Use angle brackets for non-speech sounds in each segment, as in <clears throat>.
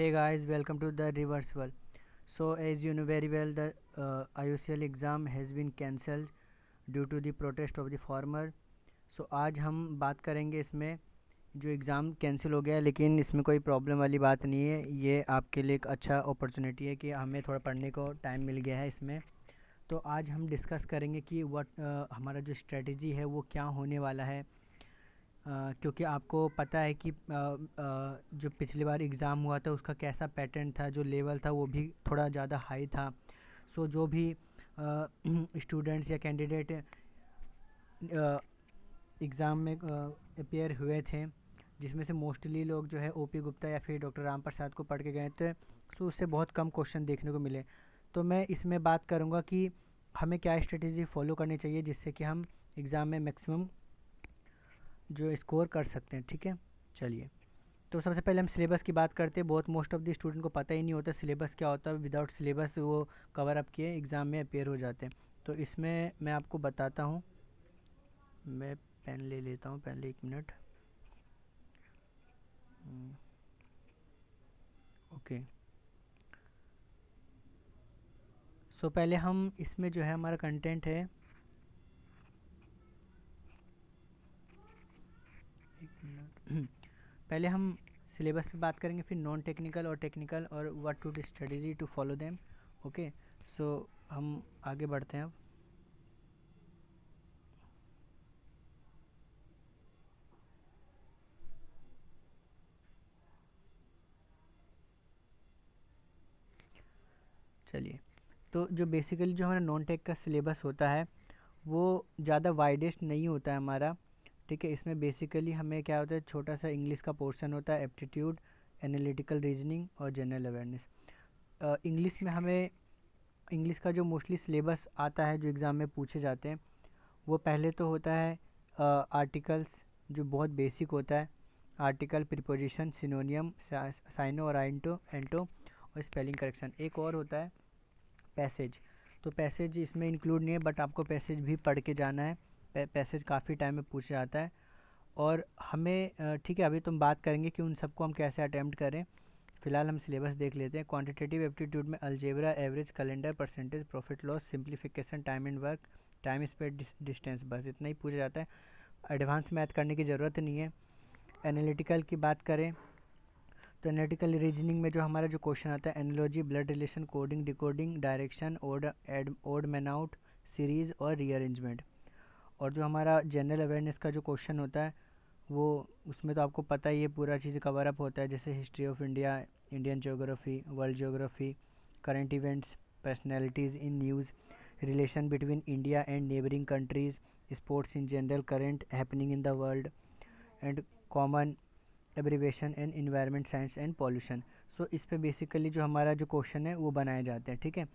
hey guys reverse to so as you know very well the I U C L exam has been cancelled due to the protest of the former so आज हम बात करेंगे इसमें जो exam cancel हो गया लेकिन इसमें कोई प्रॉब्लम वाली बात नहीं है ये आपके लिए एक अच्छा अपॉर्चुनिटी है कि हमें थोड़ा पढ़ने को टाइम मिल गया है इसमें तो आज हम डिस्कस करेंगे कि वट uh, हमारा जो स्ट्रेटी है वो क्या होने वाला है क्योंकि आपको पता है कि जो पिछली बार एग्ज़ाम हुआ था उसका कैसा पैटर्न था जो लेवल था वो भी थोड़ा ज़्यादा हाई था सो जो भी <clears throat> स्टूडेंट्स या कैंडिडेट एग्ज़ाम में अपेयर हुए थे जिसमें से मोस्टली लोग जो है ओपी गुप्ता या फिर डॉक्टर राम प्रसाद को पढ़ के गए थे सो उससे बहुत कम क्वेश्चन देखने को मिले तो मैं इसमें बात करूँगा कि हमें क्या स्ट्रेटजी फॉलो करनी चाहिए जिससे कि हम एग्ज़ाम में मैक्सिमम जो स्कोर कर सकते हैं ठीक है चलिए तो सबसे पहले हम सिलेबस की बात करते हैं बहुत मोस्ट ऑफ द स्टूडेंट को पता ही नहीं होता सिलेबस क्या होता है विदाउट सिलेबस वो कवर अप किए एग्ज़ाम में अपेयर हो जाते हैं तो इसमें मैं आपको बताता हूँ मैं पेन ले लेता हूँ पहले एक मिनट ओके सो पहले हम इसमें जो है हमारा कंटेंट है पहले हम सिलेबस में बात करेंगे फिर नॉन टेक्निकल और टेक्निकल और what to strategy to follow them okay so हम आगे बढ़ते हैं अब चलिए तो जो बेसिकली जो हमारा नॉन टेक का सिलेबस होता है वो ज़्यादा वाइडेस्ट नहीं होता है हमारा ठीक है इसमें बेसिकली हमें क्या होता है छोटा सा इंग्लिश का पोर्शन होता है एप्टीट्यूड एनालिटिकल रीजनिंग और जनरल अवेयरनेस इंग्लिश में हमें इंग्लिश का जो मोस्टली सिलेबस आता है जो एग्ज़ाम में पूछे जाते हैं वो पहले तो होता है आर्टिकल्स uh, जो बहुत बेसिक होता है आर्टिकल प्रिपोजिशन सिनोनियम साइनो और आइंटो एंटो और स्पेलिंग करेक्शन एक और होता है पैसेज तो पैसेज इसमें इंक्लूड नहीं है बट आपको पैसेज भी पढ़ के जाना है पैसेज काफ़ी टाइम में पूछा जाता है और हमें ठीक है अभी तुम बात करेंगे कि उन सबको हम कैसे अटैम्प्ट करें फिलहाल हम सिलेबस देख लेते हैं क्वांटिटेटिव एप्टीट्यूड में algebra average calendar percentage profit loss simplification time and work time speed distance बस इतना ही पूछा जाता है एडवांस मैथ करने की ज़रूरत नहीं है एनालिटिकल की बात करें तो एनालिटिकल रीजनिंग में जो हमारा जो क्वेश्चन आता है analogy blood relation coding decoding direction odd and odd man out series और रीअरेंजमेंट और जो हमारा जनरल अवेयरनेस का जो क्वेश्चन होता है वो उसमें तो आपको पता ही है पूरा चीज़ कवर अप होता है जैसे history of India Indian geography world geography current events personalities in news relation between India and neighbouring countries sports in general current happening in the world and common abbreviation and environment science and pollution so इस पे basically जो हमारा जो question है वो बनाए जाते हैं ठीक है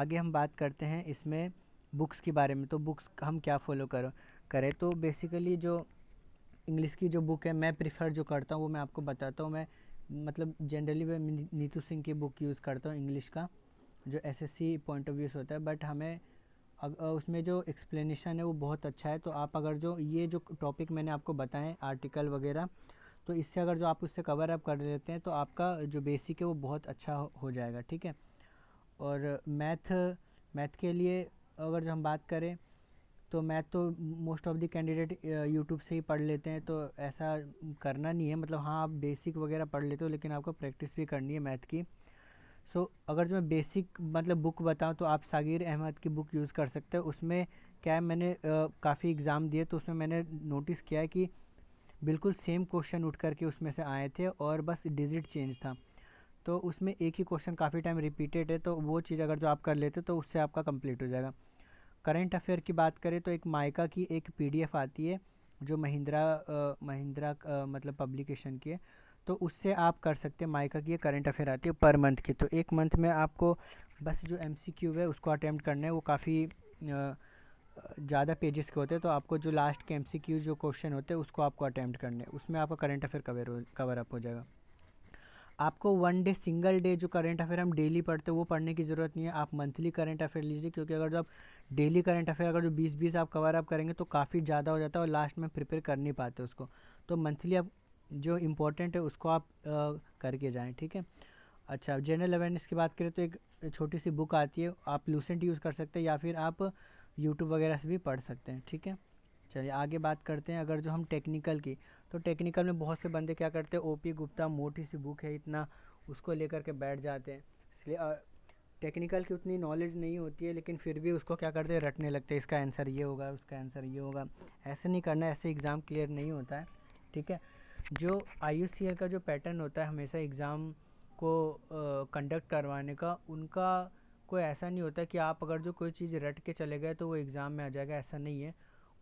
आगे हम बात करते हैं इसमें बुक्स के बारे में तो बुक्स हम क्या फॉलो करो करें तो बेसिकली जो इंग्लिश की जो बुक है मैं प्रिफ़र जो करता हूँ वो मैं आपको बताता हूँ मैं मतलब जनरली मैं नीतू सिंह की बुक यूज़ करता हूँ इंग्लिश का जो एसएससी पॉइंट ऑफ व्यू से होता है बट हमें उसमें जो एक्सप्लेनेशन है वो बहुत अच्छा है तो आप अगर जो ये जो टॉपिक मैंने आपको बताएं आर्टिकल वगैरह तो इससे अगर जो आप उससे कवर अप कर लेते हैं तो आपका जो बेसिक है वो बहुत अच्छा हो जाएगा ठीक है और मैथ मैथ के लिए अगर जो हम बात करें तो मैथ तो most of the candidate YouTube से ही पढ़ लेते हैं तो ऐसा करना नहीं है मतलब हाँ आप बेसिक वगैरह पढ़ लेते हो लेकिन आपको प्रैक्टिस भी करनी है मैथ की सो so, अगर जो मैं बेसिक मतलब बुक बताऊँ तो आप सागिर अहमद की बुक यूज़ कर सकते हो उसमें क्या है मैंने काफ़ी एग्ज़ाम दिए तो उसमें मैंने नोटिस किया है कि बिल्कुल सेम क्वेश्चन उठ करके उसमें से आए थे और बस डिजिट चेंज था तो उसमें एक ही क्वेश्चन काफ़ी टाइम रिपीटेड है तो वो चीज़ अगर जो आप कर लेते तो उससे आपका कंप्लीट हो जाएगा करंट अफेयर की बात करें तो एक माइका की एक पीडीएफ आती है जो महिंद्रा महिंद्रा मतलब पब्लिकेशन की है तो उससे आप कर सकते हैं माइका की करंट अफेयर आती है पर मंथ की तो एक मंथ में आपको बस जो एम है उसको अटैम्प्ट करना है वो काफ़ी ज़्यादा पेजेस के होते हैं तो आपको जो लास्ट के एम जो क्वेश्चन होते हैं उसको आपको अटैम्प्ट करने उसमें आपका current affair cover cover up हो जाएगा आपको वन डे सिंगल डे जो करंट अफेयर हम डेली पढ़ते हैं वो पढ़ने की ज़रूरत नहीं है आप मंथली करंट अफेयर लीजिए क्योंकि अगर जो आप डेली करंट अफेयर अगर जो बीस बीस आप कवर अप करेंगे तो काफ़ी ज़्यादा हो जाता है और लास्ट में प्रिपेयर कर नहीं पाते उसको तो मंथली आप जो इम्पोर्टेंट है उसको आप आ, करके जाएँ ठीक है अच्छा जनरल अवेयरनेस की बात करें तो एक छोटी सी बुक आती है आप लूसेंट यूज़ कर सकते हैं या फिर आप यूट्यूब वगैरह से भी पढ़ सकते हैं ठीक है चलिए आगे बात करते हैं अगर जो हम टेक्निकल की तो टेक्निकल में बहुत से बंदे क्या करते हैं ओपी गुप्ता मोटी सी बुक है इतना उसको लेकर के बैठ जाते हैं इसलिए टेक्निकल की उतनी नॉलेज नहीं होती है लेकिन फिर भी उसको क्या करते हैं रटने लगते हैं इसका आंसर ये होगा उसका आंसर ये होगा ऐसे नहीं करना ऐसे एग्ज़ाम क्लियर नहीं होता है ठीक है जो आई का जो पैटर्न होता है हमेशा एग्ज़ाम को कंडक्ट करवाने का उनका कोई ऐसा नहीं होता कि आप अगर जो कोई चीज़ रट के चले गए तो वो एग्ज़ाम में आ जाएगा ऐसा नहीं है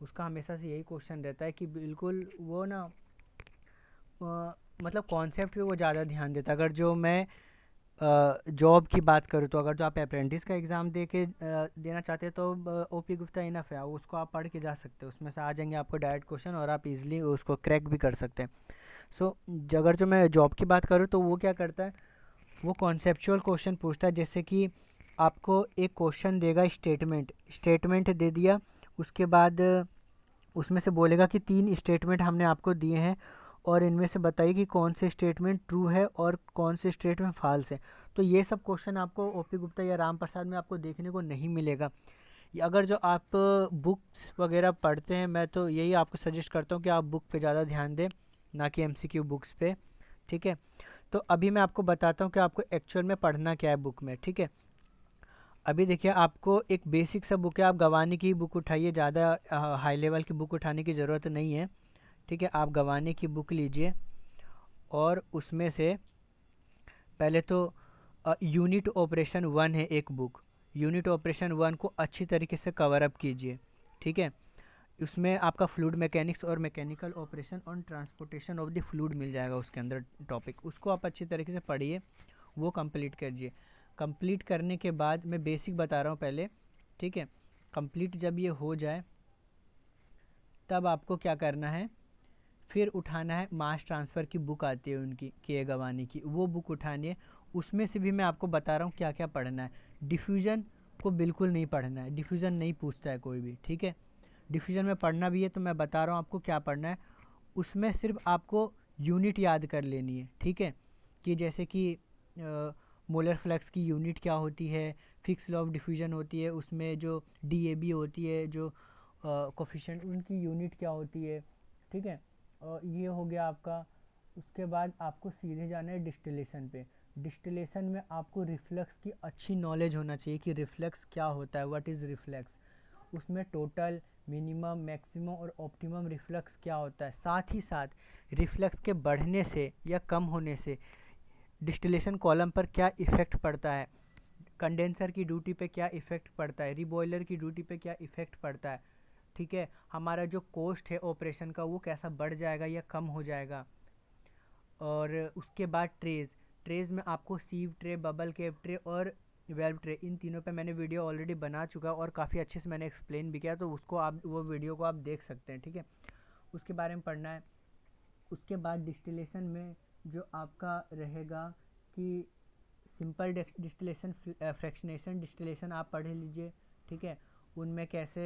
उसका हमेशा से यही क्वेश्चन रहता है कि बिल्कुल वो ना मतलब कॉन्सेप्ट पे वो ज़्यादा ध्यान देता अगर जो मैं जॉब की बात करूँ तो अगर जो आप अप्रेंटिस का एग्ज़ाम दे के देना चाहते हैं तो ओ पी गुप्ता इनफ है उसको आप पढ़ के जा सकते हैं उसमें से आ जाएंगे आपको डायरेक्ट क्वेश्चन और आप इजीली उसको क्रैक भी कर सकते हैं सो so, अगर जो मैं जॉब की बात करूँ तो वो क्या करता है वो कॉन्सेपचुअल क्वेश्चन पूछता है जैसे कि आपको एक क्वेश्चन देगा स्टेटमेंट स्टेटमेंट दे दिया उसके बाद उसमें से बोलेगा कि तीन स्टेटमेंट हमने आपको दिए हैं और इनमें से बताइए कि कौन से स्टेटमेंट ट्रू है और कौन से स्टेटमेंट फाल्स है तो ये सब क्वेश्चन आपको ओ पी गुप्ता या राम प्रसाद में आपको देखने को नहीं मिलेगा अगर जो आप बुक्स वगैरह पढ़ते हैं मैं तो यही आपको सजेस्ट करता हूँ कि आप बुक पे ज़्यादा ध्यान दें ना कि एम बुक्स पे ठीक है तो अभी मैं आपको बताता हूँ कि आपको एक्चुअल में पढ़ना क्या है बुक में ठीक है अभी देखिए आपको एक बेसिक सा बुक है आप गवानी की बुक उठाइए ज़्यादा हाई लेवल की बुक उठाने की ज़रूरत नहीं है ठीक है आप गवाने की बुक लीजिए और उसमें से पहले तो यूनिट ऑपरेशन वन है एक बुक यूनिट ऑपरेशन वन को अच्छी तरीके से कवर अप कीजिए ठीक है उसमें आपका फ्लूड मैकेनिक्स और mechanical operation on transportation of the fluid मिल जाएगा उसके अंदर टॉपिक उसको आप अच्छी तरीके से पढ़िए वो कंप्लीट करिए कंप्लीट करने के बाद मैं बेसिक बता रहा हूँ पहले ठीक है कंप्लीट जब ये हो जाए तब आपको क्या करना है फिर उठाना है मास ट्रांसफ़र की बुक आती है उनकी के गवानी की वो बुक उठानी है उसमें से भी मैं आपको बता रहा हूँ क्या क्या पढ़ना है डिफ्यूज़न को बिल्कुल नहीं पढ़ना है डिफ्यूज़न नहीं पूछता है कोई भी ठीक है डिफ्यूज़न में पढ़ना भी है तो मैं बता रहा हूँ आपको क्या पढ़ना है उसमें सिर्फ आपको यूनिट याद कर लेनी है ठीक है कि जैसे कि मोलर फ्लक्स की यूनिट क्या होती है फिक्स लॉ ऑफ डिफ्यूज़न होती है उसमें जो डी होती है जो कोफिशेंट उनकी यूनिट क्या होती है ठीक है ये हो गया आपका उसके बाद आपको सीधे जाना है डिस्टिलेशन पे डिस्टिलेशन में आपको रिफ्लेक्स की अच्छी नॉलेज होना चाहिए कि रिफ्लेक्स क्या होता है व्हाट इज़ रिफ्लेक्स उसमें टोटल मिनिमम मैक्सिमम और ऑप्टिमम रिफ्लेक्स क्या होता है साथ ही साथ रिफ्लक्स के बढ़ने से या कम होने से डिस्टिलेशन कॉलम पर क्या इफ़ेक्ट पड़ता है कंडेंसर की ड्यूटी पे क्या इफ़ेक्ट पड़ता है रिबॉयलर की ड्यूटी पे क्या इफ़ेक्ट पड़ता है ठीक है हमारा जो कोस्ट है ऑपरेशन का वो कैसा बढ़ जाएगा या कम हो जाएगा और उसके बाद ट्रेज़ ट्रेज़ में आपको sieve tray bubble cap tray और वेल्व ट्रे इन तीनों पे मैंने वीडियो ऑलरेडी बना चुका और काफ़ी अच्छे से मैंने एक्सप्लेन भी किया तो उसको आप वो वीडियो को आप देख सकते हैं ठीक है उसके बारे में पढ़ना है उसके बाद डिस्टिलेशन में जो आपका रहेगा कि सिंपल डिस्टिलेशन फ्रैक्शनेशन डिस्टिलेशन आप पढ़ लीजिए ठीक है उनमें कैसे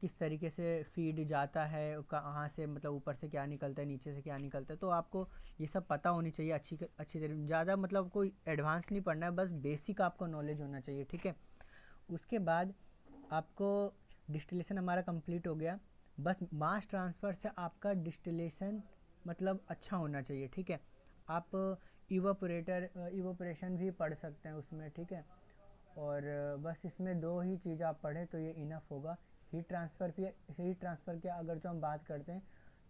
किस तरीके से फीड जाता है कहाँ से मतलब ऊपर से क्या निकलता है नीचे से क्या निकलता है तो आपको ये सब पता होनी चाहिए अच्छी अच्छी तरीके ज़्यादा मतलब कोई एडवांस नहीं पढ़ना है बस बेसिक आपको नॉलेज होना चाहिए ठीक है उसके बाद आपको डिस्टिलेशन हमारा कंप्लीट हो गया बस मास ट्रांसफ़र से आपका डिस्टिलेशन मतलब अच्छा होना चाहिए ठीक है आप इवोपरेटर इवोपरेशन भी पढ़ सकते हैं उसमें ठीक है और बस इसमें दो ही चीज़ आप पढ़ें तो ये इनफ होगा हीट ट्रांसफ़र की हीट ट्रांसफ़र की अगर जो हम बात करते हैं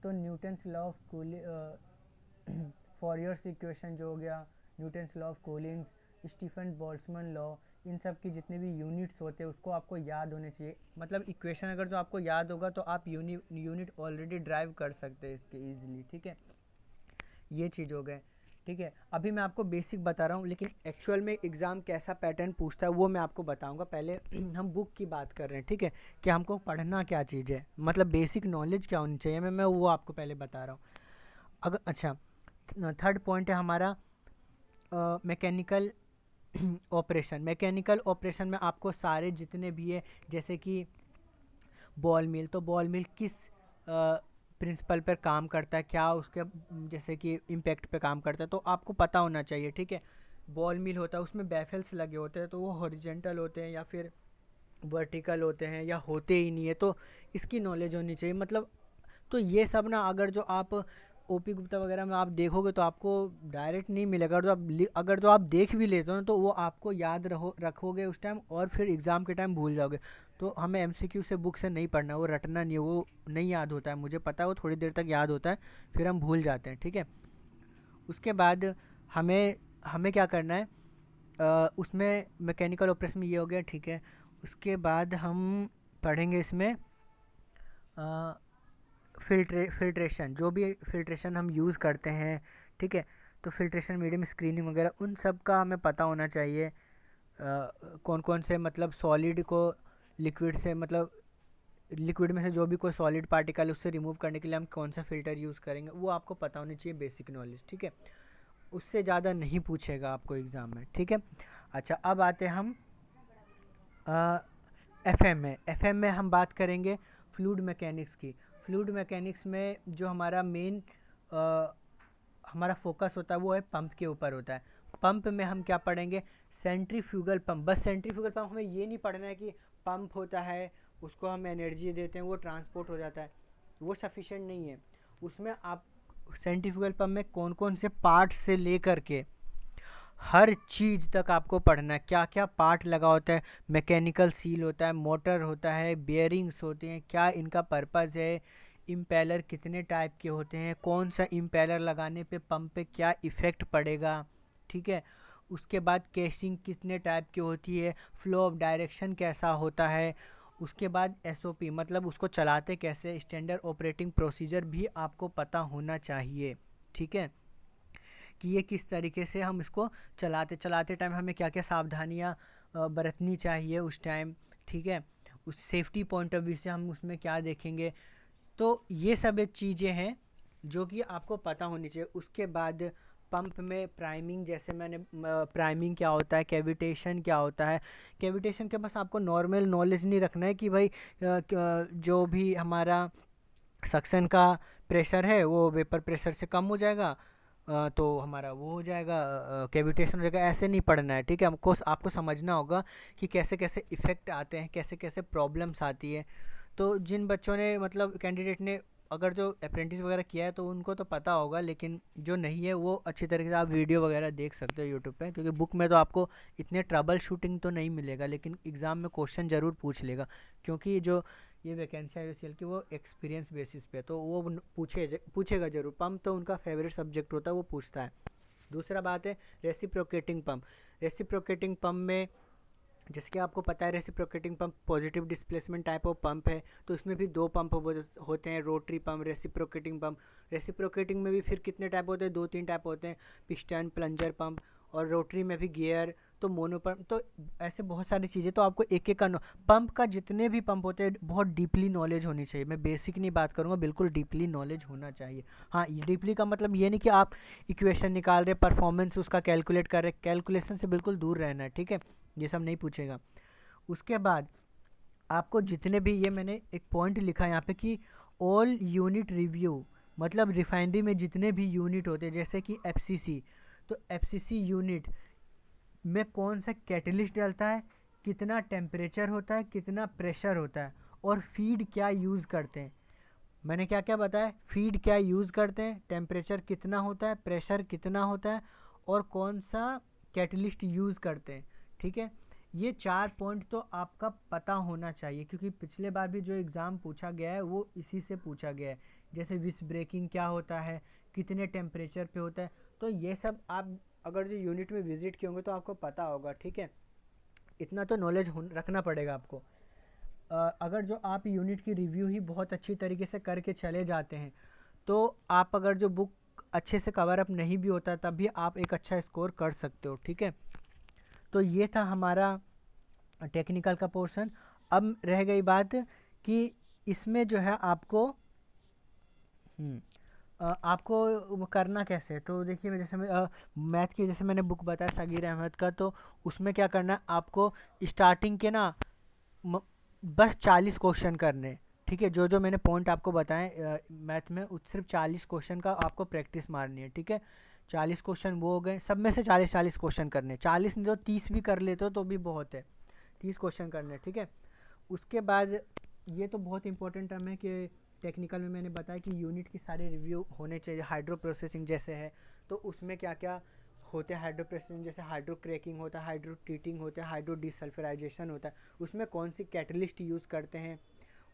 तो Newton's law of cooling Fourier's equation जो हो गया Newton's law of coolings Stefan Boltzmann law इन सब की जितने भी यूनिट्स होते हैं उसको आपको याद होने चाहिए मतलब इक्वेशन अगर जो आपको याद होगा तो आप यूनिट ऑलरेडी ड्राइव कर सकते हैं इसके ईजिली ठीक है ये चीज़ हो गए ठीक है अभी मैं आपको बेसिक बता रहा हूँ लेकिन एक्चुअल में एग्ज़ाम कैसा पैटर्न पूछता है वो मैं आपको बताऊँगा पहले <clears throat> हम बुक की बात कर रहे हैं ठीक है कि हमको पढ़ना क्या चीज़ है मतलब बेसिक नॉलेज क्या होनी चाहिए मैं मैं वो आपको पहले बता रहा हूँ अगर अच्छा थर्ड पॉइंट है हमारा मैकेनिकल ऑपरेशन मैकेनिकल ऑपरेशन में आपको सारे जितने भी है जैसे कि बॉल मिल तो बॉल मिल किस प्रिंसिपल पर काम करता है क्या उसके जैसे कि इम्पेक्ट पर काम करता है तो आपको पता होना चाहिए ठीक है बॉल मिल होता है उसमें बैफल्स लगे होते हैं तो वो हॉरिजेंटल होते हैं या फिर वर्टिकल होते हैं या होते ही नहीं है तो इसकी नॉलेज होनी चाहिए मतलब तो ये सब ना अगर जो आप ओ पी गुप्ता वगैरह में आप देखोगे तो आपको डायरेक्ट नहीं मिलेगा तो जो आप अगर जो आप देख भी लेते हो ना तो वो आपको याद रहो रखोगे उस टाइम और फिर एग्ज़ाम के टाइम भूल जाओगे तो हमें एम से बुक से नहीं पढ़ना वो रटना नहीं वो नहीं याद होता है मुझे पता है वो थोड़ी देर तक याद होता है फिर हम भूल जाते हैं ठीक है उसके बाद हमें हमें क्या करना है आ, उसमें मैकेनिकल ऑपरेशन में ये हो गया ठीक है उसके बाद हम पढ़ेंगे इसमें फिल्ट्रे फिल्ट्रेशन जो भी फिल्ट्रेशन हम यूज़ करते हैं ठीक है तो फिल्ट्रेशन मीडियम स्क्रीनिंग वगैरह उन सब का हमें पता होना चाहिए आ, कौन कौन से मतलब सॉलिड को लिक्विड से मतलब लिक्विड में से जो भी कोई सॉलिड पार्टिकल उससे रिमूव करने के लिए हम कौन सा फ़िल्टर यूज़ करेंगे वो आपको पता होनी चाहिए बेसिक नॉलेज ठीक है उससे ज़्यादा नहीं पूछेगा आपको एग्ज़ाम में ठीक है अच्छा अब आते हैं हम एफ एम में एफ एम में हम बात करेंगे फ्लूड मैकेनिक्स की फ्लूड मैकेनिक्स में जो हमारा मेन हमारा फोकस होता है वो है पंप के ऊपर होता है पंप में हम क्या पढ़ेंगे सेंट्रीफ्यूगल पंप बस सेंट्रीफ्यूगल पंप हमें ये नहीं पढ़ना है कि पंप होता है उसको हम एनर्जी देते हैं वो ट्रांसपोर्ट हो जाता है वो सफिशेंट नहीं है उसमें आप साइंटिफिकल पंप में कौन कौन से पार्ट से ले कर के हर चीज़ तक आपको पढ़ना है क्या क्या पार्ट लगा होता है मैकेनिकल सील होता है मोटर होता है बेयरिंग्स होते हैं क्या इनका पर्पज़ है इम्पेलर कितने टाइप के होते हैं कौन सा इम्पेलर लगाने पे पंप पे क्या इफ़ेक्ट पड़ेगा ठीक है उसके बाद कैशिंग कितने टाइप की होती है फ्लो ऑफ डायरेक्शन कैसा होता है उसके बाद एसओपी मतलब उसको चलाते कैसे स्टैंडर्ड ऑपरेटिंग प्रोसीजर भी आपको पता होना चाहिए ठीक है कि ये किस तरीके से हम इसको चलाते चलाते टाइम हमें क्या क्या सावधानियाँ बरतनी चाहिए उस टाइम ठीक है उस सेफ्टी पॉइंट ऑफ व्यू से हम उसमें क्या देखेंगे तो ये सब चीज़ें हैं जो कि आपको पता होनी चाहिए उसके बाद पंप में प्राइमिंग जैसे मैंने प्राइमिंग क्या होता है कैविटेशन क्या होता है कैविटेशन के बस आपको नॉर्मल नॉलेज नहीं रखना है कि भाई जो भी हमारा सक्शन का प्रेशर है वो वेपर प्रेशर से कम हो जाएगा तो हमारा वो हो जाएगा कैविटेशन हो जाएगा ऐसे नहीं पढ़ना है ठीक है हमको आपको समझना होगा कि कैसे कैसे इफ़ेक्ट आते हैं कैसे कैसे प्रॉब्लम्स आती है तो जिन बच्चों ने मतलब कैंडिडेट ने अगर जो अप्रेंटिस वगैरह किया है तो उनको तो पता होगा लेकिन जो नहीं है वो अच्छी तरीके से आप वीडियो वगैरह देख सकते हो यूट्यूब पे क्योंकि बुक में तो आपको इतने ट्रबल शूटिंग तो नहीं मिलेगा लेकिन एग्ज़ाम में क्वेश्चन ज़रूर पूछ लेगा क्योंकि जो ये वैकेंसी है सी की वो एक्सपीरियंस बेसिस पे तो वो पूछे पूछेगा ज़रूर पम्प तो उनका फेवरेट सब्जेक्ट होता है वो पूछता है दूसरा बात है रेसिप्रोकेटिंग पम्प रेसिप्रोकेटिंग पम्प में जैसे कि आपको पता है reciprocating pump positive displacement type of pump है तो इसमें भी दो पंप होते हैं rotary pump reciprocating pump reciprocating में भी फिर कितने टाइप होते हैं दो तीन टाइप होते हैं पिस्टन प्लंजर पंप और रोटरी में भी गियर तो मोनोपम्प तो ऐसे बहुत सारी चीज़ें तो आपको एक एक का पंप का जितने भी पंप होते हैं बहुत डीपली नॉलेज होनी चाहिए मैं बेसिक नहीं बात करूँगा बिल्कुल डीपली नॉलेज होना चाहिए हाँ डीपली का मतलब ये नहीं कि आप इक्वेशन निकाल रहे परफॉर्मेंस उसका कैलकुलेट कर रहे कैलकुलेशन से बिल्कुल दूर रहना है ठीक है ये सब नहीं पूछेगा उसके बाद आपको जितने भी ये मैंने एक पॉइंट लिखा यहाँ पे कि ऑल यूनिट रिव्यू मतलब रिफाइनरी में जितने भी यूनिट होते हैं जैसे कि एफ तो एफ यूनिट में कौन सा कैटलिस्ट डलता है कितना टेम्परेचर होता है कितना प्रेशर होता है और फीड क्या यूज़ करते हैं मैंने क्या क्या बताया फीड क्या यूज़ करते हैं टेम्परेचर कितना होता है प्रेशर कितना होता है और कौन सा कैटलिस्ट यूज़ करते हैं ठीक है ये चार पॉइंट तो आपका पता होना चाहिए क्योंकि पिछले बार भी जो एग्ज़ाम पूछा गया है वो इसी से पूछा गया है जैसे विस ब्रेकिंग क्या होता है कितने टेम्परेचर पे होता है तो ये सब आप अगर जो यूनिट में विजिट किए होंगे तो आपको पता होगा ठीक है इतना तो नॉलेज रखना पड़ेगा आपको आ, अगर जो आप यूनिट की रिव्यू ही बहुत अच्छी तरीके से करके चले जाते हैं तो आप अगर जो बुक अच्छे से कवर अप नहीं भी होता तब भी आप एक अच्छा स्कोर कर सकते हो ठीक है तो ये था हमारा टेक्निकल का पोर्शन अब रह गई बात कि इसमें जो है आपको हम्म, आपको करना कैसे तो देखिए मैं जैसे मैथ की जैसे मैंने बुक बताया सगीर अहमद का तो उसमें क्या करना है आपको स्टार्टिंग के ना बस चालीस क्वेश्चन करने ठीक है जो जो मैंने पॉइंट आपको बताएं मैथ में सिर्फ चालीस क्वेश्चन का आपको प्रैक्टिस मारनी है ठीक है चालीस क्वेश्चन वो हो गए सब में से चालीस चालीस क्वेश्चन करने चालीस नहीं तो तीस भी कर लेते हो तो भी बहुत है तीस क्वेश्चन करने ठीक है उसके बाद ये तो बहुत इंपॉर्टेंट टर्म है कि टेक्निकल में मैंने बताया कि यूनिट की सारे रिव्यू होने चाहिए हाइड्रो प्रोसेसिंग जैसे है तो उसमें क्या क्या होते हैं हाइड्रो प्रोसेसिंग जैसे हाइड्रो क्रैकिंग होता है हाइड्रो ट्रीटिंग होता है हाइड्रो डिसल्फराइजेशन होता है उसमें कौन सी कैटलिस्ट यूज़ करते हैं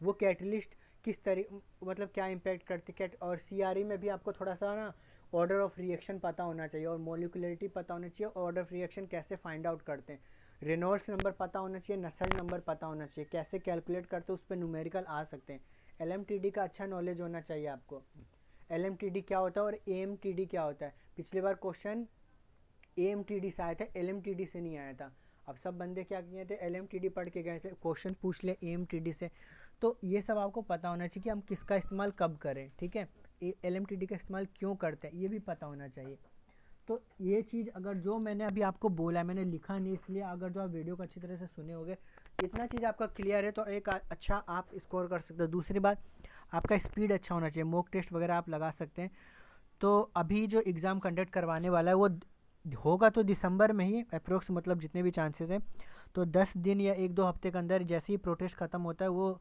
वो कैटलिस्ट किस तरी मतलब क्या इम्पैक्ट करते कैट और सी e में भी आपको थोड़ा सा ना ऑर्डर ऑफ रिएक्शन पता होना चाहिए और मोलिकुलरिटी पता होना चाहिए ऑर्डर ऑफ रिएक्शन कैसे फाइंड आउट करते हैं रेनॉल्ड्स नंबर पता होना चाहिए नसल नंबर पता होना चाहिए कैसे कैलकुलेट करते हैं उस पर न्यूमेरिकल आ सकते हैं एल का अच्छा नॉलेज होना चाहिए आपको एल क्या होता है और ए क्या होता है पिछले बार क्वेश्चन ए से आया था एल से नहीं आया था अब सब बंदे क्या किए थे एल पढ़ के गए थे क्वेश्चन पूछ ले ए से तो ये सब आपको पता होना चाहिए कि हम किसका इस्तेमाल कब करें ठीक है एल एम टी डी का इस्तेमाल क्यों करते हैं ये भी पता होना चाहिए तो ये चीज़ अगर जो मैंने अभी आपको बोला है मैंने लिखा नहीं इसलिए अगर जो आप वीडियो को अच्छी तरह से सुने होंगे इतना चीज़ आपका क्लियर है तो एक अच्छा आप स्कोर कर सकते हो दूसरी बात आपका स्पीड अच्छा होना चाहिए मोक टेस्ट वगैरह आप लगा सकते हैं तो अभी जो एग्ज़ाम कंडक्ट करवाने वाला है वो होगा तो दिसंबर में ही अप्रोक्स मतलब जितने भी चांसेस हैं तो दस दिन या एक दो हफ्ते के अंदर जैसे ही प्रोटेस्ट ख़त्म होता है वो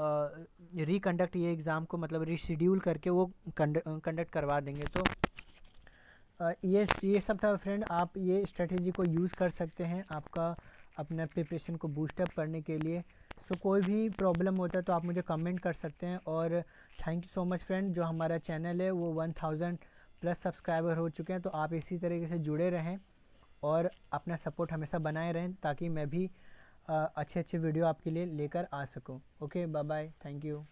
रिकंडक्ट ये एग्ज़ाम को मतलब रिशेड्यूल करके वो कंडक्ट करवा देंगे तो ये ये सब था फ्रेंड आप ये स्ट्रेटजी को यूज़ कर सकते हैं आपका अपना प्रिपरेशन को बूस्टअप करने के लिए सो so, कोई भी प्रॉब्लम होता है तो आप मुझे कमेंट कर सकते हैं और thank you so much friend जो हमारा चैनल है वो वन थाउजेंड प्लस सब्सक्राइबर हो चुके हैं तो आप इसी तरीके से जुड़े रहें और अपना सपोर्ट हमेशा बनाए रहें ताकि मैं भी अच्छे अच्छे वीडियो आपके लिए लेकर आ सकूँ okay bye bye thank you